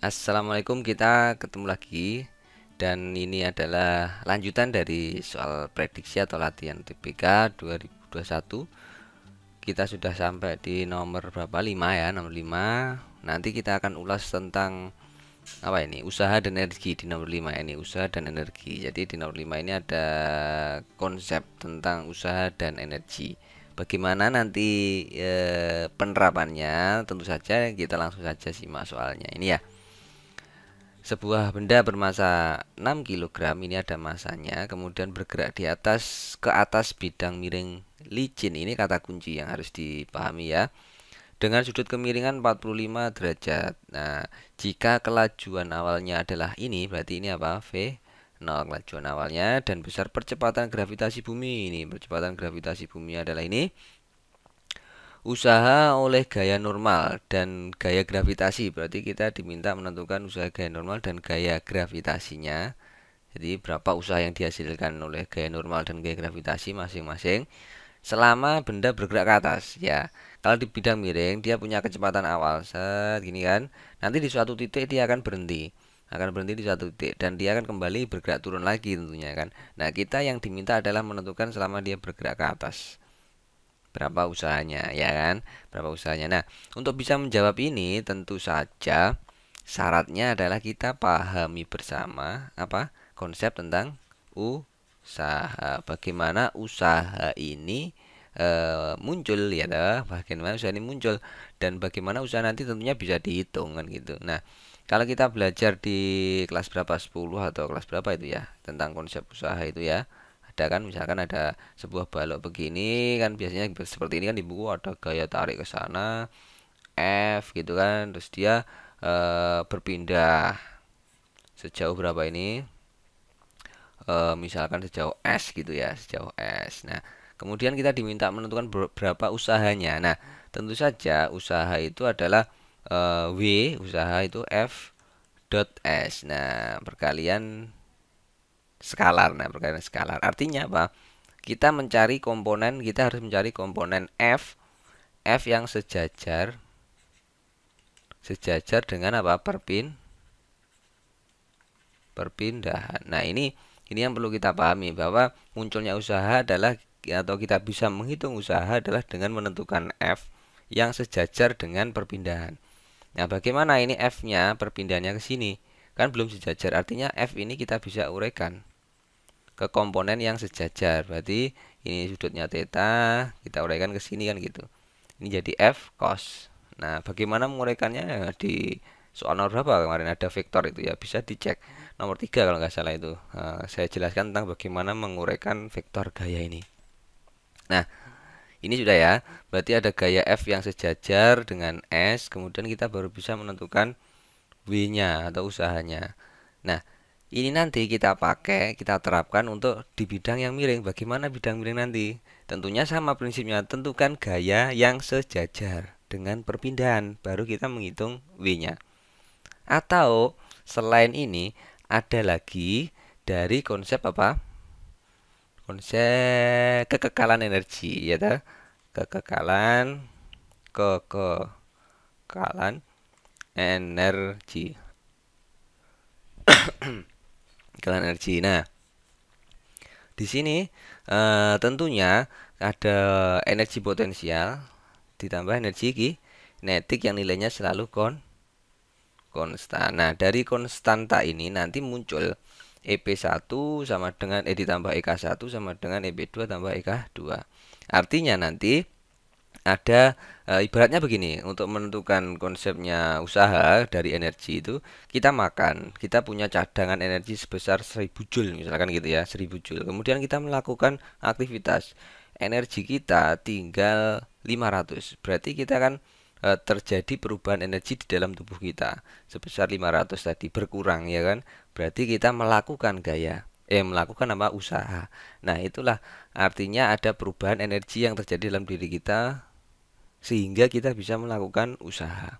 Assalamualaikum kita ketemu lagi dan ini adalah lanjutan dari soal prediksi atau latihan TPK 2021 kita sudah sampai di nomor berapa 5 ya nomor 5 nanti kita akan ulas tentang apa ini usaha dan energi di nomor 5 ini usaha dan energi jadi di nomor 5 ini ada konsep tentang usaha dan energi bagaimana nanti e, penerapannya tentu saja kita langsung saja simak soalnya ini ya sebuah benda bermassa 6 kg ini ada masanya kemudian bergerak di atas ke atas bidang miring licin ini kata kunci yang harus dipahami ya dengan sudut kemiringan 45 derajat nah jika kelajuan awalnya adalah ini berarti ini apa V 0 kelajuan awalnya dan besar percepatan gravitasi bumi ini percepatan gravitasi bumi adalah ini usaha oleh gaya normal dan gaya gravitasi berarti kita diminta menentukan usaha gaya normal dan gaya gravitasinya jadi berapa usaha yang dihasilkan oleh gaya normal dan gaya gravitasi masing-masing selama benda bergerak ke atas ya kalau di bidang miring dia punya kecepatan awal set gini kan nanti di suatu titik dia akan berhenti akan berhenti di suatu titik dan dia akan kembali bergerak turun lagi tentunya kan nah kita yang diminta adalah menentukan selama dia bergerak ke atas berapa usahanya ya kan berapa usahanya nah untuk bisa menjawab ini tentu saja syaratnya adalah kita pahami bersama apa konsep tentang usaha bagaimana usaha ini e, muncul ya dah bagaimana usaha ini muncul dan bagaimana usaha nanti tentunya bisa dihitung kan gitu nah kalau kita belajar di kelas berapa 10 atau kelas berapa itu ya tentang konsep usaha itu ya ada kan misalkan ada sebuah balok begini kan biasanya seperti ini kan di buku ada gaya tarik ke sana F gitu kan terus dia e, berpindah sejauh berapa ini e, misalkan sejauh S gitu ya sejauh S nah kemudian kita diminta menentukan berapa usahanya nah tentu saja usaha itu adalah e, W usaha itu F dot S nah perkalian skalar. Nah, perkalian skalar artinya apa? Kita mencari komponen, kita harus mencari komponen f f yang sejajar sejajar dengan apa? perpin perpindahan. Nah, ini ini yang perlu kita pahami bahwa munculnya usaha adalah atau kita bisa menghitung usaha adalah dengan menentukan f yang sejajar dengan perpindahan. Nah, bagaimana ini f-nya perpindahannya ke sini? Kan belum sejajar. Artinya f ini kita bisa uraikan ke komponen yang sejajar. Berarti ini sudutnya theta, kita uraikan ke sini kan gitu. Ini jadi f cos. Nah, bagaimana menguraikannya ya, di soal nomor berapa kemarin ada vektor itu ya bisa dicek nomor tiga kalau nggak salah itu uh, saya jelaskan tentang bagaimana menguraikan vektor gaya ini nah ini sudah ya berarti ada gaya f yang sejajar dengan s kemudian kita baru bisa menentukan w nya atau usahanya nah ini nanti kita pakai, kita terapkan untuk di bidang yang miring. Bagaimana bidang miring nanti? Tentunya sama prinsipnya, tentukan gaya yang sejajar dengan perpindahan, baru kita menghitung W-nya. Atau selain ini ada lagi dari konsep apa? Konsep kekekalan energi, ya ta? Kekekalan kekekalan energi. iklan energi. Nah, di sini eh, tentunya ada energi potensial ditambah energi kinetik yang nilainya selalu kon konstan. Nah, dari konstanta ini nanti muncul EP1 eh, e sama dengan E ditambah EK1 sama dengan EP2 tambah EK2. Artinya nanti ada e, ibaratnya begini untuk menentukan konsepnya usaha dari energi itu kita makan kita punya cadangan energi sebesar 1000 joule misalkan gitu ya 1000 joule kemudian kita melakukan aktivitas energi kita tinggal 500 berarti kita akan e, terjadi perubahan energi di dalam tubuh kita sebesar 500 tadi berkurang ya kan berarti kita melakukan gaya eh melakukan nama usaha. Nah, itulah artinya ada perubahan energi yang terjadi dalam diri kita sehingga kita bisa melakukan usaha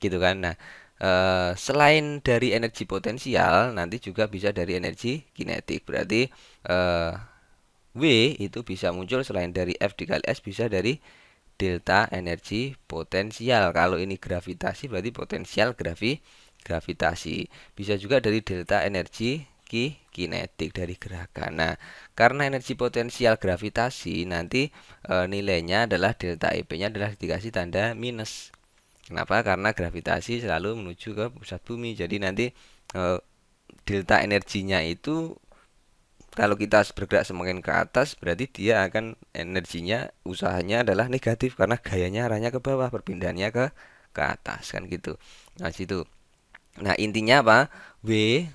gitu kan nah eh, selain dari energi potensial nanti juga bisa dari energi kinetik berarti eh, W itu bisa muncul selain dari F dikali S bisa dari delta energi potensial kalau ini gravitasi berarti potensial gravi gravitasi bisa juga dari delta energi energi kinetik dari gerakan. Nah, karena energi potensial gravitasi nanti e, nilainya adalah delta IP-nya adalah dikasih tanda minus. Kenapa? Karena gravitasi selalu menuju ke pusat bumi. Jadi nanti e, delta energinya itu kalau kita bergerak semakin ke atas berarti dia akan energinya usahanya adalah negatif karena gayanya arahnya ke bawah perpindahannya ke ke atas kan gitu nah situ nah intinya apa W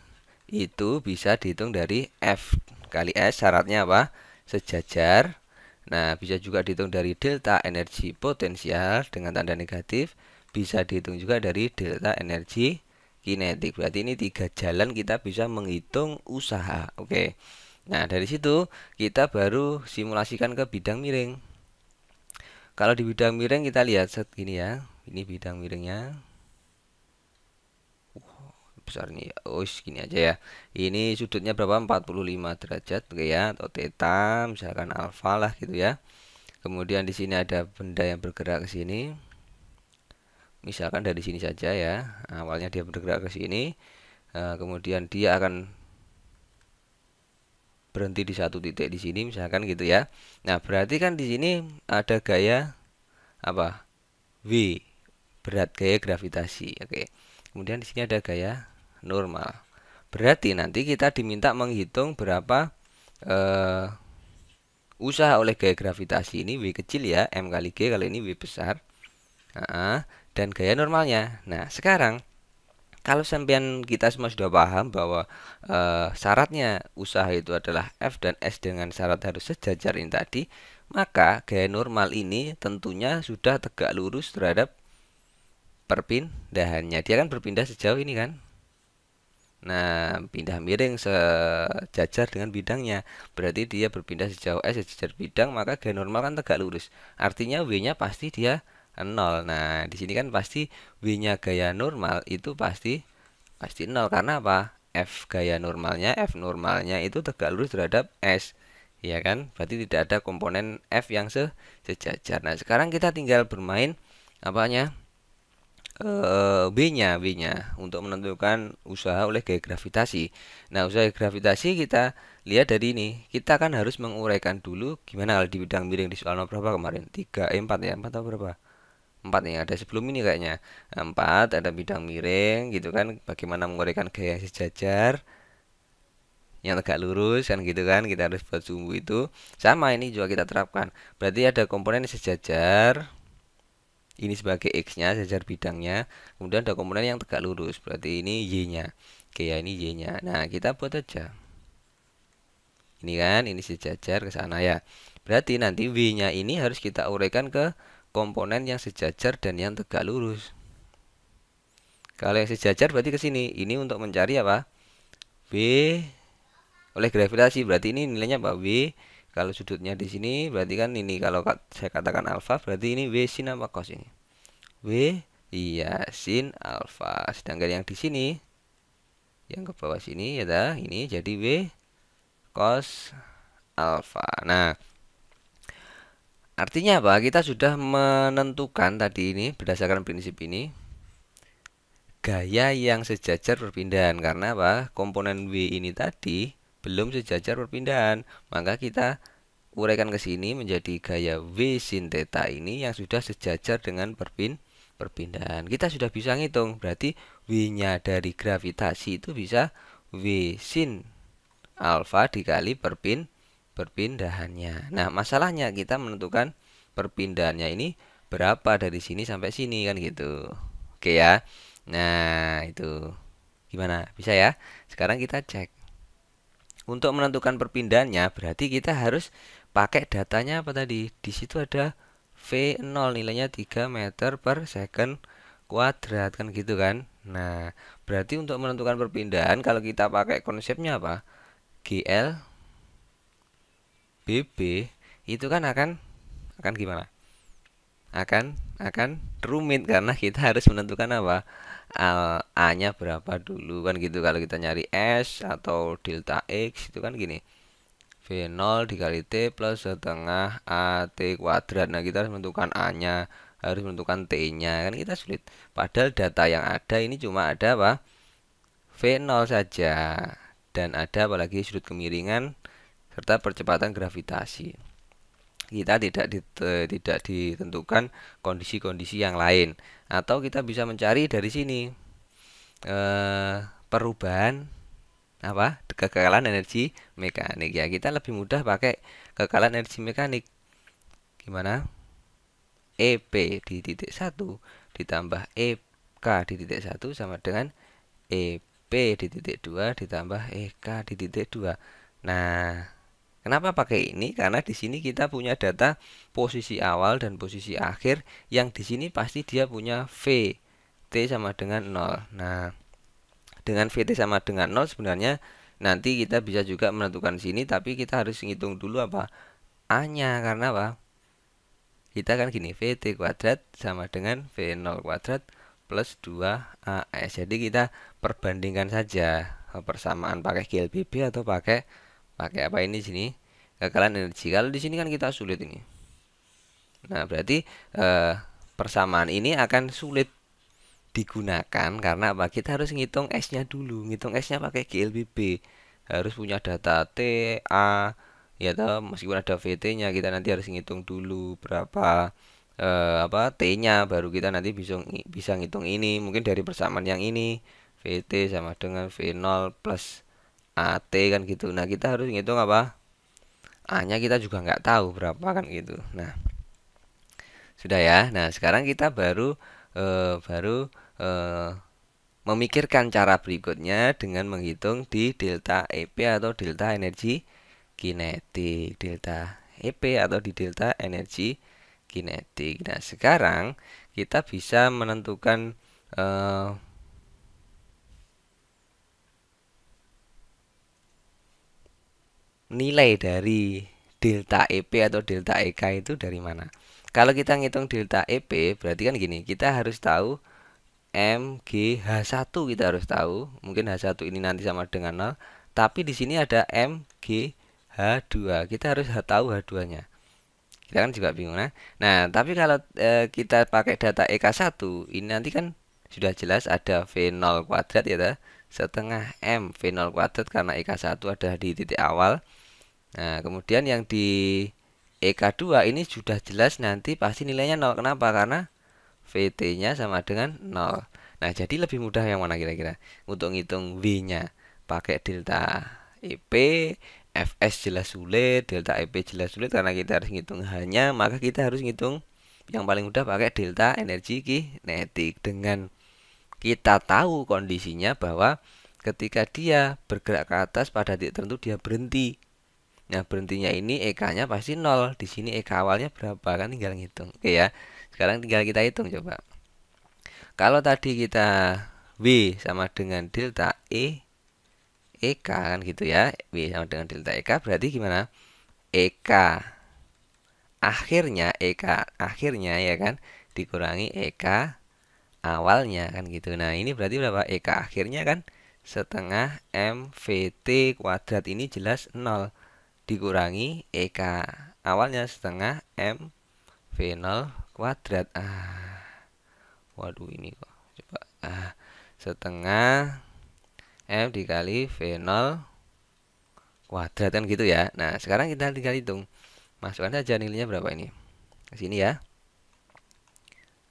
itu bisa dihitung dari F kali S syaratnya apa? Sejajar. Nah, bisa juga dihitung dari delta energi potensial dengan tanda negatif, bisa dihitung juga dari delta energi kinetik. Berarti ini tiga jalan kita bisa menghitung usaha. Oke. Nah, dari situ kita baru simulasikan ke bidang miring. Kalau di bidang miring kita lihat set gini ya. Ini bidang miringnya besar nih oh segini aja ya ini sudutnya berapa 45 derajat oke ya atau theta misalkan alfa lah gitu ya kemudian di sini ada benda yang bergerak ke sini misalkan dari sini saja ya awalnya dia bergerak ke sini eh, kemudian dia akan berhenti di satu titik di sini misalkan gitu ya. Nah, berarti kan di sini ada gaya apa? V berat gaya gravitasi. Oke. Kemudian di sini ada gaya normal. Berarti nanti kita diminta menghitung berapa eh, usaha oleh gaya gravitasi ini W kecil ya, M kali G kalau ini W besar. Nah, dan gaya normalnya. Nah, sekarang kalau sampean kita semua sudah paham bahwa e, syaratnya usaha itu adalah F dan S dengan syarat harus sejajar ini tadi, maka gaya normal ini tentunya sudah tegak lurus terhadap perpindahannya. Dia kan berpindah sejauh ini kan. Nah, pindah miring sejajar dengan bidangnya. Berarti dia berpindah sejauh S sejajar bidang, maka G normal kan tegak lurus. Artinya W-nya pasti dia 0. Nah, di sini kan pasti W-nya gaya normal itu pasti pasti 0 karena apa? F gaya normalnya, F normalnya itu tegak lurus terhadap S. Ya kan? Berarti tidak ada komponen F yang sejajar. Nah, sekarang kita tinggal bermain apanya? uh, B-nya, B-nya untuk menentukan usaha oleh gaya gravitasi. Nah, usaha gravitasi kita lihat dari ini. Kita kan harus menguraikan dulu gimana kalau di bidang miring di soal nomor berapa kemarin? 3 eh, 4 ya, 4 atau berapa? 4 yang ada sebelum ini kayaknya. 4 nah, ada bidang miring gitu kan, bagaimana menguraikan gaya sejajar yang tegak lurus kan gitu kan kita harus buat sumbu itu sama ini juga kita terapkan berarti ada komponen sejajar ini sebagai x-nya jajar bidangnya kemudian ada komponen yang tegak lurus berarti ini y-nya oke ya ini y-nya nah kita buat aja ini kan ini sejajar ke sana ya berarti nanti w-nya ini harus kita uraikan ke komponen yang sejajar dan yang tegak lurus kalau yang sejajar berarti ke sini ini untuk mencari apa b oleh gravitasi berarti ini nilainya apa w kalau sudutnya di sini berarti kan ini kalau saya katakan alfa berarti ini W sin apa cos ini? W iya sin alfa. Sedangkan yang di sini yang ke bawah sini ya dah ini jadi W cos alfa. Nah, artinya apa? Kita sudah menentukan tadi ini berdasarkan prinsip ini gaya yang sejajar perpindahan karena apa komponen W ini tadi belum sejajar perpindahan maka kita uraikan ke sini menjadi gaya W sin theta ini yang sudah sejajar dengan perpin perpindahan. Kita sudah bisa ngitung, berarti W-nya dari gravitasi itu bisa W sin alfa dikali perpin perpindahannya. Nah, masalahnya kita menentukan perpindahannya ini berapa dari sini sampai sini kan gitu. Oke ya. Nah, itu gimana? Bisa ya? Sekarang kita cek. Untuk menentukan perpindahannya berarti kita harus pakai datanya apa tadi di situ ada V0 nilainya 3 meter per second kuadrat kan gitu kan Nah berarti untuk menentukan perpindahan kalau kita pakai konsepnya apa GL BB itu kan akan akan gimana akan akan rumit karena kita harus menentukan apa A nya berapa dulu kan gitu kalau kita nyari S atau delta X itu kan gini V0 dikali T plus setengah AT kuadrat Nah kita harus menentukan A nya Harus menentukan T nya Kan kita sulit Padahal data yang ada ini cuma ada apa? V0 saja Dan ada apalagi sudut kemiringan Serta percepatan gravitasi kita tidak dit, tidak ditentukan kondisi-kondisi yang lain atau kita bisa mencari dari sini e, perubahan apa kekekalan energi mekanik ya kita lebih mudah pakai kekekalan energi mekanik gimana EP di titik satu ditambah EK di titik satu sama dengan EP di titik dua ditambah EK di titik dua nah Kenapa pakai ini? Karena di sini kita punya data posisi awal dan posisi akhir yang di sini pasti dia punya V T sama dengan nol Nah, dengan VT sama dengan 0 sebenarnya nanti kita bisa juga menentukan sini tapi kita harus menghitung dulu apa A-nya karena apa? Kita kan gini VT kuadrat sama dengan V0 kuadrat plus 2AS. Jadi kita perbandingkan saja persamaan pakai GLBB atau pakai pakai apa ini sini kekalan energi. Kalau di sini kan kita sulit ini. Nah, berarti eh, persamaan ini akan sulit digunakan karena apa kita harus ngitung S-nya dulu ngitung S-nya pakai GLBB harus punya data T A ya toh meskipun ada VT-nya kita nanti harus ngitung dulu berapa eh, apa T-nya baru kita nanti bisa bisa ngitung ini mungkin dari persamaan yang ini VT sama dengan V0 plus AT kan gitu nah kita harus ngitung apa A-nya kita juga nggak tahu berapa kan gitu nah sudah ya nah sekarang kita baru eh, baru Eh, memikirkan cara berikutnya dengan menghitung di delta EP atau delta energi kinetik, delta EP atau di delta energi kinetik. Nah, sekarang kita bisa menentukan uh, nilai dari delta EP atau delta EK itu dari mana? Kalau kita ngitung delta EP berarti kan gini, kita harus tahu MG H1 kita harus tahu. Mungkin H1 ini nanti sama dengan 0, tapi di sini ada MG H2. Kita harus tahu H2-nya. Kita kan juga bingung nah. Nah, tapi kalau e, kita pakai data EK1 ini nanti kan sudah jelas ada V0 kuadrat ya ta? setengah M V0 kuadrat karena EK1 ada di titik awal. Nah, kemudian yang di EK2 ini sudah jelas nanti pasti nilainya 0. Kenapa? Karena VT-nya sama dengan 0. Nah, jadi lebih mudah yang mana kira-kira? Untuk ngitung v nya pakai delta EP, FS jelas sulit, delta EP jelas sulit karena kita harus ngitung hanya, maka kita harus ngitung yang paling mudah pakai delta energi kinetik dengan kita tahu kondisinya bahwa ketika dia bergerak ke atas pada titik tertentu dia berhenti. Nah, berhentinya ini EK-nya pasti nol. Di sini EK awalnya berapa kan tinggal ngitung. Oke ya. Sekarang tinggal kita hitung coba. Kalau tadi kita W sama dengan delta E EK kan gitu ya. W sama dengan delta EK berarti gimana? EK akhirnya EK akhirnya ya kan dikurangi EK awalnya kan gitu. Nah, ini berarti berapa? EK akhirnya kan setengah MVT kuadrat ini jelas 0 dikurangi EK awalnya setengah MV0 kuadrat ah waduh ini kok coba ah setengah m dikali v0 kuadrat kan gitu ya nah sekarang kita tinggal hitung masukkan saja nilainya berapa ini ke sini ya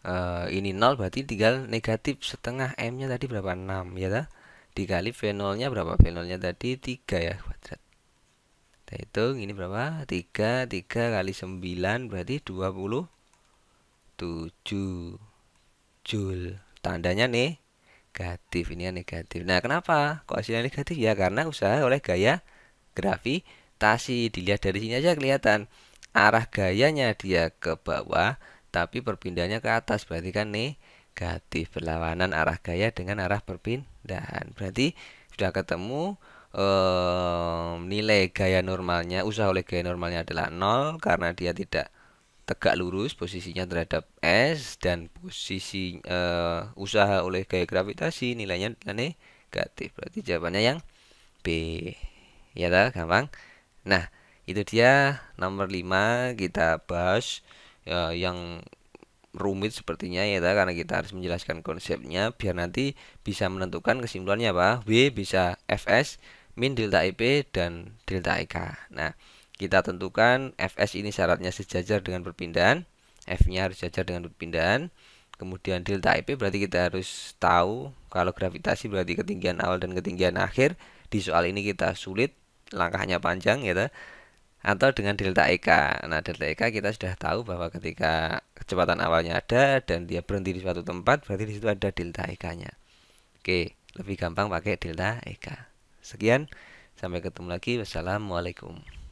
e, ini 0 berarti tinggal negatif setengah M nya tadi berapa 6 ya ta? dikali V0 nya berapa V0 nya tadi 3 ya kuadrat kita hitung ini berapa 3 3 kali 9 berarti 20 7 Jul. Tandanya nih negatif, ini negatif. Nah, kenapa kok hasilnya negatif ya? Karena usaha oleh gaya gravitasi. Dilihat dari sini aja kelihatan arah gayanya dia ke bawah, tapi perpindahannya ke atas. Berarti kan nih negatif berlawanan arah gaya dengan arah perpindahan. Berarti sudah ketemu um, nilai gaya normalnya usaha oleh gaya normalnya adalah nol karena dia tidak tegak lurus posisinya terhadap S dan posisi uh, usaha oleh gaya gravitasi nilainya negatif. Berarti jawabannya yang B. Ya tak gampang. Nah, itu dia nomor 5 kita bahas uh, yang rumit sepertinya ya tak karena kita harus menjelaskan konsepnya biar nanti bisa menentukan kesimpulannya apa W bisa FS min delta IP dan delta ik Nah, kita tentukan fs ini syaratnya sejajar dengan perpindahan. F-nya harus sejajar dengan perpindahan. Kemudian delta IP berarti kita harus tahu kalau gravitasi berarti ketinggian awal dan ketinggian akhir. Di soal ini kita sulit, langkahnya panjang gitu. Atau dengan delta EK. Nah, delta EK kita sudah tahu bahwa ketika kecepatan awalnya ada dan dia berhenti di suatu tempat, berarti di situ ada delta EK-nya. Oke, lebih gampang pakai delta EK. Sekian, sampai ketemu lagi. Wassalamualaikum.